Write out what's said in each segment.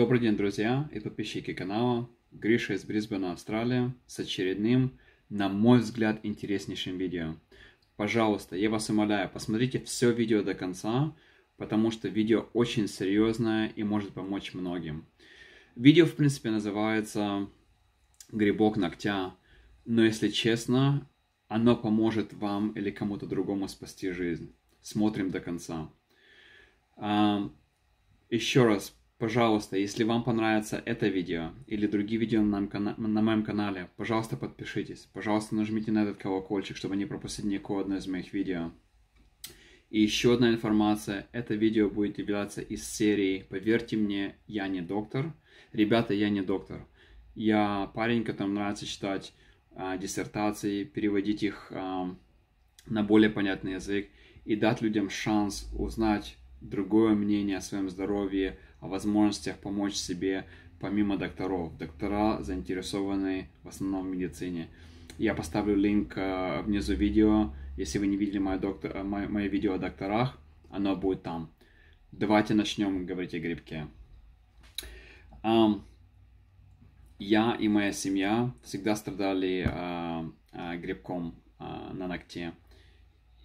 Добрый день, друзья и подписчики канала. Гриша из Брисбена, Австралия, с очередным, на мой взгляд, интереснейшим видео. Пожалуйста, я вас умоляю, посмотрите все видео до конца, потому что видео очень серьезное и может помочь многим. Видео, в принципе, называется «Грибок ногтя», но, если честно, оно поможет вам или кому-то другому спасти жизнь. Смотрим до конца. А, Еще раз Пожалуйста, если вам понравится это видео или другие видео на моем, кана- на моем канале, пожалуйста, подпишитесь. Пожалуйста, нажмите на этот колокольчик, чтобы не пропустить никакое одно из моих видео. И еще одна информация. Это видео будет являться из серии «Поверьте мне, я не доктор». Ребята, я не доктор. Я парень, которому нравится читать э, диссертации, переводить их э, на более понятный язык и дать людям шанс узнать другое мнение о своем здоровье, о возможностях помочь себе, помимо докторов. Доктора заинтересованы в основном в медицине. Я поставлю линк э, внизу видео. Если вы не видели мое, доктор, э, мое, мое видео о докторах, оно будет там. Давайте начнем говорить о грибке. Um, я и моя семья всегда страдали uh, э, uh, грибком uh, на ногте.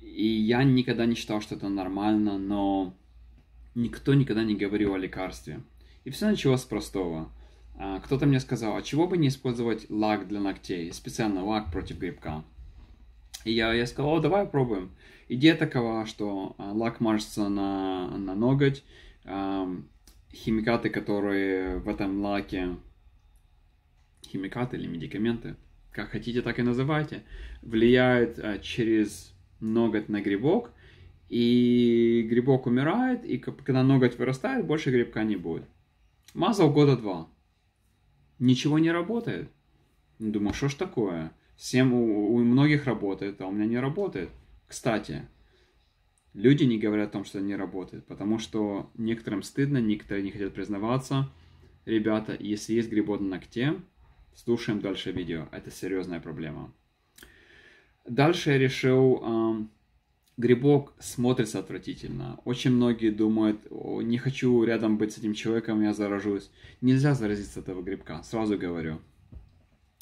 И я никогда не считал, что это нормально, но никто никогда не говорил о лекарстве. И все началось с простого. А, кто-то мне сказал, а чего бы не использовать лак для ногтей, специально лак против грибка. И я, я сказал, давай пробуем. Идея такова, что а, лак мажется на, на ноготь, химикаты, которые в этом лаке, химикаты или медикаменты, как хотите, так и называйте, влияют а, через ноготь на грибок, и грибок умирает, и когда ноготь вырастает, больше грибка не будет. Мазал года два. Ничего не работает. Думаю, что ж такое? Всем у, у многих работает, а у меня не работает. Кстати, люди не говорят о том, что не работает, потому что некоторым стыдно, некоторые не хотят признаваться. Ребята, если есть грибок на ногте, слушаем дальше видео. Это серьезная проблема. Дальше я решил Грибок смотрится отвратительно. Очень многие думают, не хочу рядом быть с этим человеком, я заражусь. Нельзя заразиться этого грибка, сразу говорю.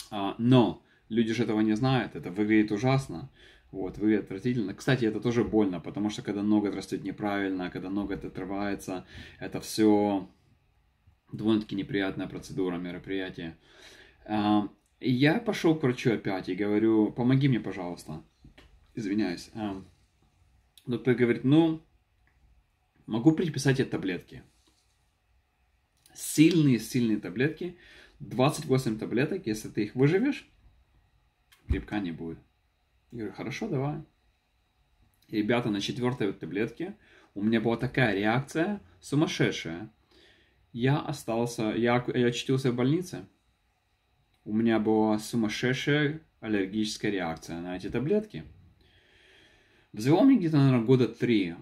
А, но люди же этого не знают, это выглядит ужасно. Вот, выглядит отвратительно. Кстати, это тоже больно, потому что когда ноготь растет неправильно, когда ноготь отрывается, это все довольно-таки неприятная процедура, мероприятие. А, я пошел к врачу опять и говорю, помоги мне, пожалуйста. Извиняюсь. Эм, Доктор говорит, ну, могу приписать эти таблетки. Сильные-сильные таблетки. 28 таблеток, если ты их выживешь, грибка не будет. Я говорю, хорошо, давай. И, ребята, на четвертой вот таблетке у меня была такая реакция сумасшедшая. Я остался, я, я очутился в больнице. У меня была сумасшедшая аллергическая реакция на эти таблетки. Взвело мне где-то, наверное, года три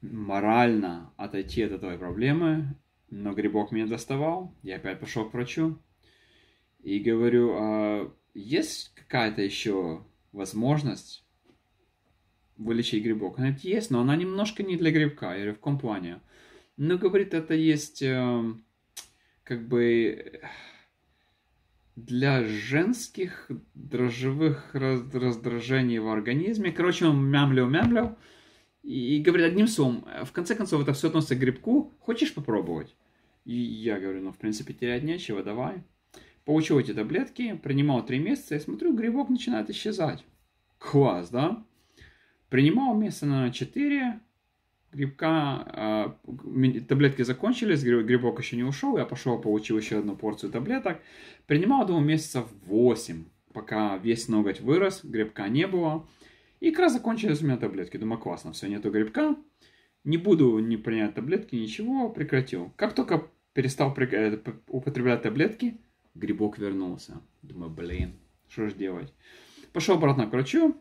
морально отойти от этой проблемы, но грибок меня доставал, я опять пошел к врачу и говорю, а есть какая-то еще возможность вылечить грибок? Она говорит, есть, но она немножко не для грибка. Я говорю, в каком плане? Ну, говорит, это есть э, как бы для женских дрожжевых раздражений в организме. Короче, он мямлил-мямлил и, говорит одним словом, э, в конце концов это все относится к грибку, хочешь попробовать? И я говорю, ну, в принципе, терять нечего, давай. Получил эти таблетки, принимал три месяца, и смотрю, грибок начинает исчезать. Класс, да? Принимал месяца, наверное, четыре грибка, а, таблетки закончились, грибок еще не ушел, я пошел, получил еще одну порцию таблеток. Принимал, думаю, месяцев 8, пока весь ноготь вырос, грибка не было. И как раз закончились у меня таблетки. Думаю, классно, все, нету грибка. Не буду не принять таблетки, ничего, прекратил. Как только перестал э, употреблять таблетки, грибок вернулся. Думаю, блин, что же делать? Пошел обратно к врачу,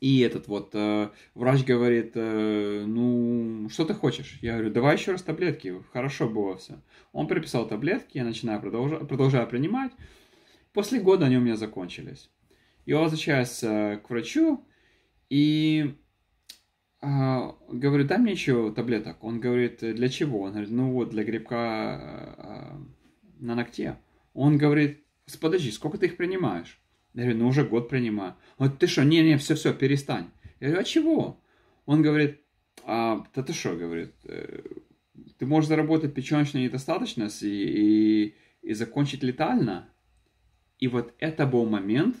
и этот вот э, врач говорит, э, ну, что ты хочешь? Я говорю, давай еще раз таблетки, хорошо было все. Он приписал таблетки, я начинаю, продолжаю, продолжаю принимать. После года они у меня закончились. Я возвращаюсь э, к врачу и э, говорю, дай мне еще таблеток. Он говорит, для чего? Он говорит, ну вот, для грибка э, на ногте. Он говорит, подожди, сколько ты их принимаешь? Я говорю, ну уже год принимаю. Вот ты что, не-не, все-все, перестань. Я говорю, а чего? Он говорит, а, да ты что, говорит, э, ты можешь заработать печеночную недостаточность и, и, и закончить летально. И вот это был момент,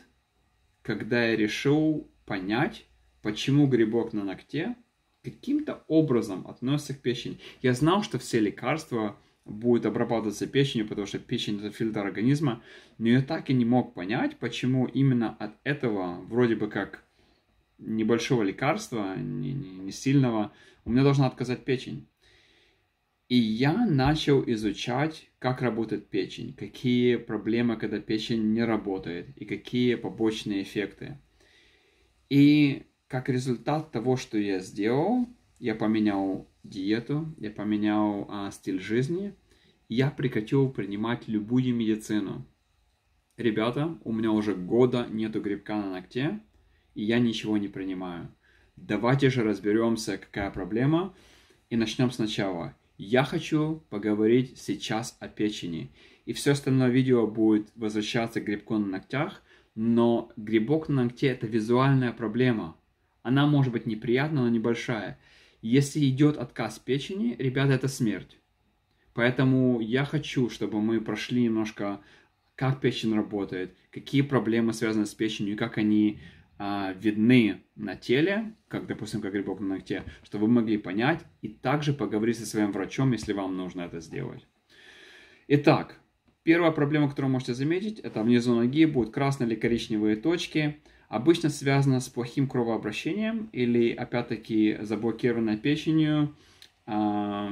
когда я решил понять, почему грибок на ногте каким-то образом относится к печени. Я знал, что все лекарства будет обрабатываться печенью, потому что печень это фильтр организма. Но я так и не мог понять, почему именно от этого вроде бы как небольшого лекарства, не, не, не сильного, у меня должна отказать печень. И я начал изучать, как работает печень, какие проблемы, когда печень не работает, и какие побочные эффекты. И как результат того, что я сделал, я поменял диету, я поменял а, стиль жизни, я прекратил принимать любую медицину. Ребята, у меня уже года нету грибка на ногте, и я ничего не принимаю. Давайте же разберемся, какая проблема, и начнем сначала. Я хочу поговорить сейчас о печени. И все остальное видео будет возвращаться к грибку на ногтях, но грибок на ногте это визуальная проблема. Она может быть неприятна, но небольшая. Если идет отказ печени, ребята, это смерть. Поэтому я хочу, чтобы мы прошли немножко, как печень работает, какие проблемы связаны с печенью, как они а, видны на теле, как, допустим, как грибок на ногте, чтобы вы могли понять и также поговорить со своим врачом, если вам нужно это сделать. Итак, первая проблема, которую вы можете заметить, это внизу ноги будут красные или коричневые точки. Обычно связано с плохим кровообращением или, опять-таки, заблокированной печенью, а,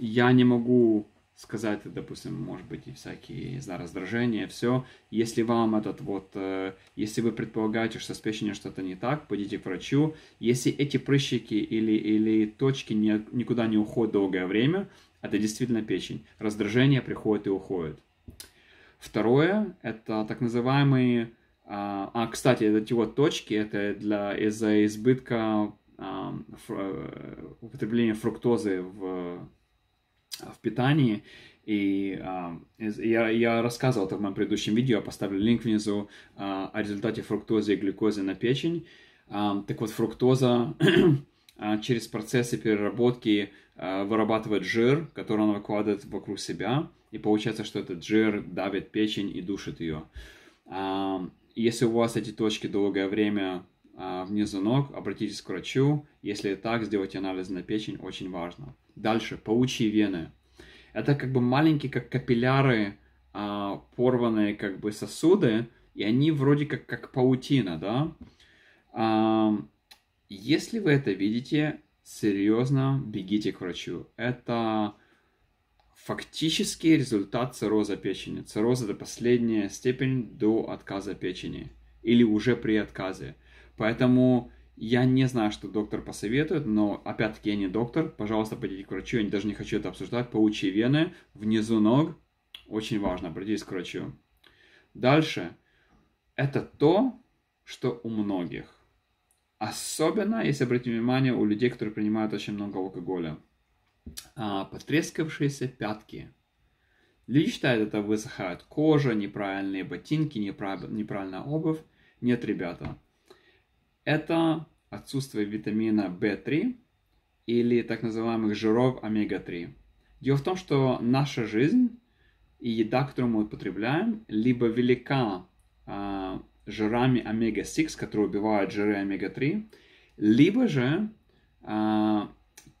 я не могу сказать, допустим, может быть, и всякие, не знаю, раздражения, все. Если вам этот вот, э, если вы предполагаете, что с печенью что-то не так, пойдите к врачу. Если эти прыщики или, или точки не, никуда не уходят долгое время, это действительно печень. Раздражение приходит и уходит. Второе, это так называемые... А, а кстати, эти вот точки, это для, из-за избытка а, фр, э, употребления фруктозы в в питании. И э, я, я рассказывал это в моем предыдущем видео, я поставлю линк внизу э, о результате фруктозы и глюкозы на печень. Э, так вот, фруктоза через процессы переработки вырабатывает жир, который она выкладывает вокруг себя, и получается, что этот жир давит печень и душит ее. Если у вас эти точки долгое время внизу ног, обратитесь к врачу. Если так, сделать анализ на печень очень важно. Дальше, паучьи вены. Это как бы маленькие, как капилляры, а, порванные как бы сосуды, и они вроде как, как паутина, да? А, если вы это видите, серьезно бегите к врачу. Это фактически результат цирроза печени. Цирроз – это последняя степень до отказа печени или уже при отказе. Поэтому я не знаю, что доктор посоветует, но опять-таки я не доктор. Пожалуйста, пойдите к врачу, я даже не хочу это обсуждать. Паучьи вены внизу ног. Очень важно, обратитесь к врачу. Дальше. Это то, что у многих. Особенно, если обратить внимание, у людей, которые принимают очень много алкоголя. А, потрескавшиеся пятки. Люди считают, это высыхает кожа, неправильные ботинки, неправ... неправильная обувь. Нет, ребята. Это отсутствие витамина В3 или так называемых жиров омега-3. Дело в том, что наша жизнь и еда, которую мы употребляем, либо велика э, жирами омега-6, которые убивают жиры омега-3, либо же э,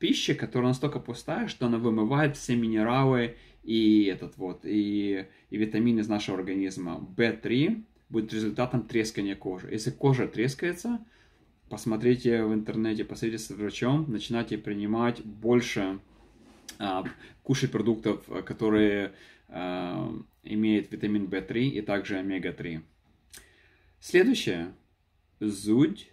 пища, которая настолько пустая, что она вымывает все минералы и этот вот, и, и витамины из нашего организма. b 3 будет результатом трескания кожи. Если кожа трескается, посмотрите в интернете, посмотрите с врачом, начинайте принимать больше, а, кушать продуктов, которые а, имеют витамин В3 и также омега-3. Следующее. Зудь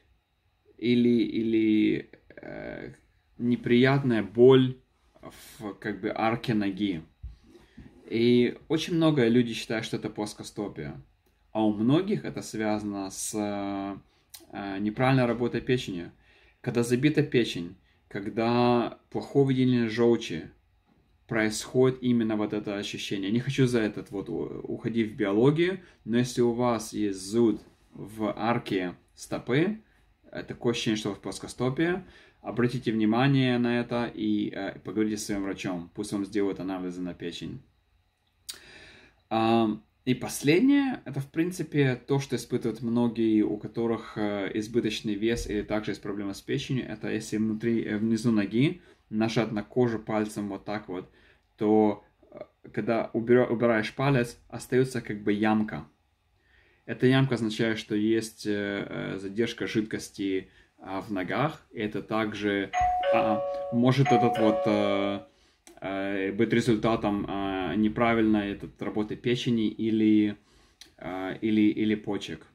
или, или э, неприятная боль в как бы арке ноги. И очень много людей считают, что это плоскостопие. А у многих это связано с Э, неправильная работа печени, когда забита печень, когда плохое выделение желчи, происходит именно вот это ощущение. Не хочу за этот вот уходить в биологию, но если у вас есть зуд в арке стопы, э, такое ощущение, что вы в плоскостопии, обратите внимание на это и э, поговорите с своим врачом, пусть вам сделают анализы на печень. И последнее, это, в принципе, то, что испытывают многие, у которых э, избыточный вес или также есть проблемы с печенью, это если внутри, э, внизу ноги нажать на кожу пальцем вот так вот, то э, когда убира, убираешь палец, остается как бы ямка. Эта ямка означает, что есть задержка жидкости в ногах. Это также а, может этот вот Э, быть результатом э, неправильной этот, работы печени или, э, или, или почек.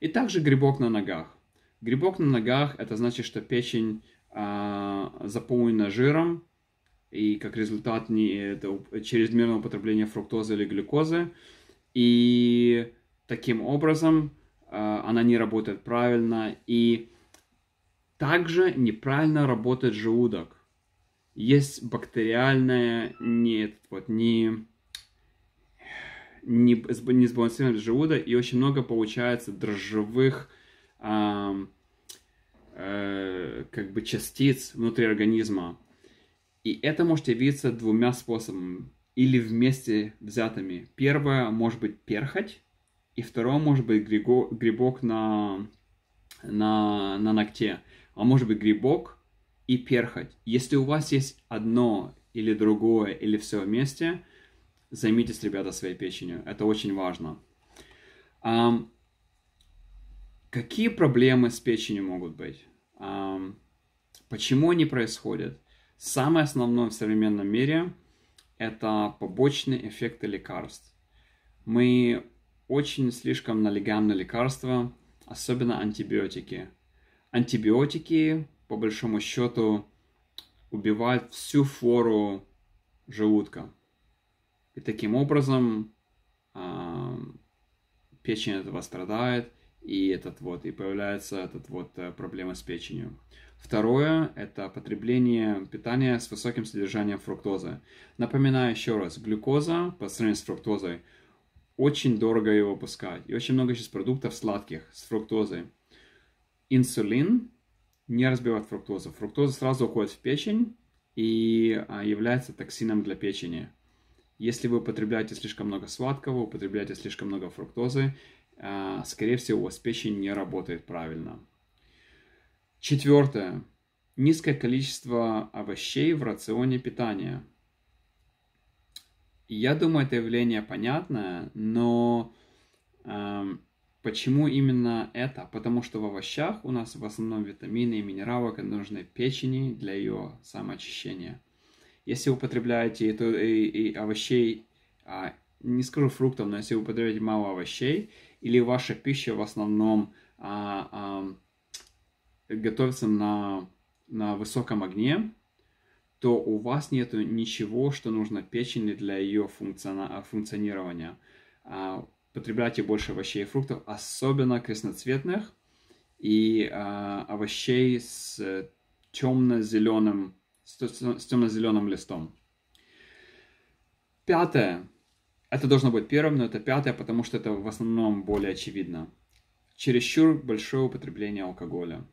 И также грибок на ногах. Грибок на ногах – это значит, что печень заполнена жиром, и как результат не, это чрезмерного употребления фруктозы или глюкозы. И таким образом она не работает правильно. И также неправильно работает желудок есть бактериальная, не этот вот, не не, не сбалансированность желуда, и очень много получается дрожжевых э, э, как бы частиц внутри организма. И это может явиться двумя способами или вместе взятыми. Первое может быть перхоть, и второе может быть грибок, грибок на, на, на ногте. А может быть грибок, и перхоть. Если у вас есть одно или другое, или все вместе, займитесь, ребята, своей печенью. Это очень важно. Um, какие проблемы с печенью могут быть? Um, почему они происходят? Самое основное в современном мире – это побочные эффекты лекарств. Мы очень слишком налегаем на лекарства, особенно антибиотики. Антибиотики по большому счету убивает всю фору желудка. И таким образом э, печень этого страдает, и этот вот и появляется этот вот э, проблема с печенью. Второе – это потребление питания с высоким содержанием фруктозы. Напоминаю еще раз, глюкоза по сравнению с фруктозой очень дорого ее выпускать. И очень много сейчас продуктов сладких с фруктозой. Инсулин не разбивает фруктозу. Фруктоза сразу уходит в печень и а, является токсином для печени. Если вы употребляете слишком много сладкого, употребляете слишком много фруктозы, а, скорее всего, у вас печень не работает правильно. Четвертое. Низкое количество овощей в рационе питания. Я думаю, это явление понятное, но Почему именно это? Потому что в овощах у нас в основном витамины и минералы, которые нужны печени для ее самоочищения. Если вы употребляете то, и, э, и овощей, а, не скажу фруктов, но если вы употребляете мало овощей, или ваша пища в основном а, а, готовится на, на высоком огне, то у вас нет ничего, что нужно печени для ее функциона, функционирования а, потребляйте больше овощей и фруктов, особенно красноцветных и э, овощей с э, темно-зеленым с темно-зеленым листом. Пятое. Это должно быть первым, но это пятое, потому что это в основном более очевидно. Чересчур большое употребление алкоголя.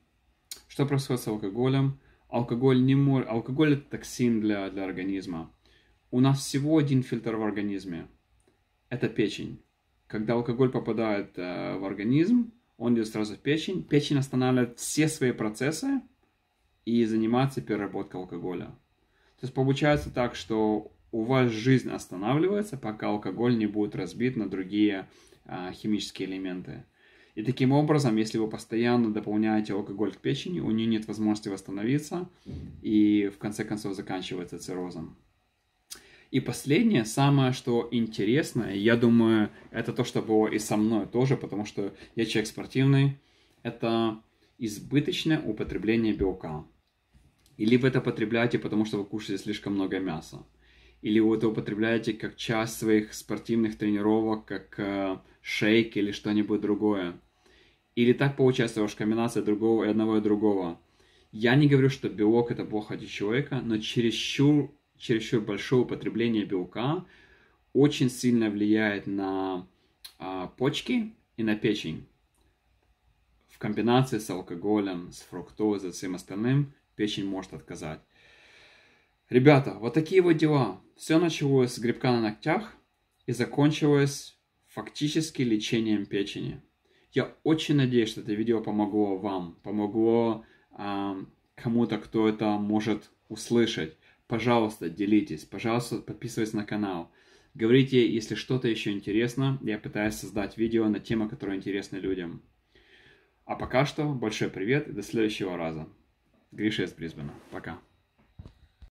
Что происходит с алкоголем? Алкоголь, не мор... алкоголь это токсин для, для организма. У нас всего один фильтр в организме. Это печень когда алкоголь попадает э, в организм, он идет сразу в печень. Печень останавливает все свои процессы и занимается переработкой алкоголя. То есть получается так, что у вас жизнь останавливается, пока алкоголь не будет разбит на другие э, химические элементы. И таким образом, если вы постоянно дополняете алкоголь к печени, у нее нет возможности восстановиться и в конце концов заканчивается циррозом. И последнее, самое, что интересное, я думаю, это то, что было и со мной тоже, потому что я человек спортивный, это избыточное употребление белка. Или вы это потребляете, потому что вы кушаете слишком много мяса. Или вы это употребляете как часть своих спортивных тренировок, как э, шейк или что-нибудь другое. Или так получается ваша комбинация другого и одного и другого. Я не говорю, что белок это плохо для человека, но чересчур чересчур большое употребление белка очень сильно влияет на а, почки и на печень. В комбинации с алкоголем, с фруктозой, с всем остальным печень может отказать. Ребята, вот такие вот дела. Все началось с грибка на ногтях и закончилось фактически лечением печени. Я очень надеюсь, что это видео помогло вам, помогло э, кому-то, кто это может услышать. Пожалуйста, делитесь, пожалуйста, подписывайтесь на канал. Говорите, если что-то еще интересно, я пытаюсь создать видео на темы, которые интересны людям. А пока что большой привет и до следующего раза. Гриша из Брисбена. Пока.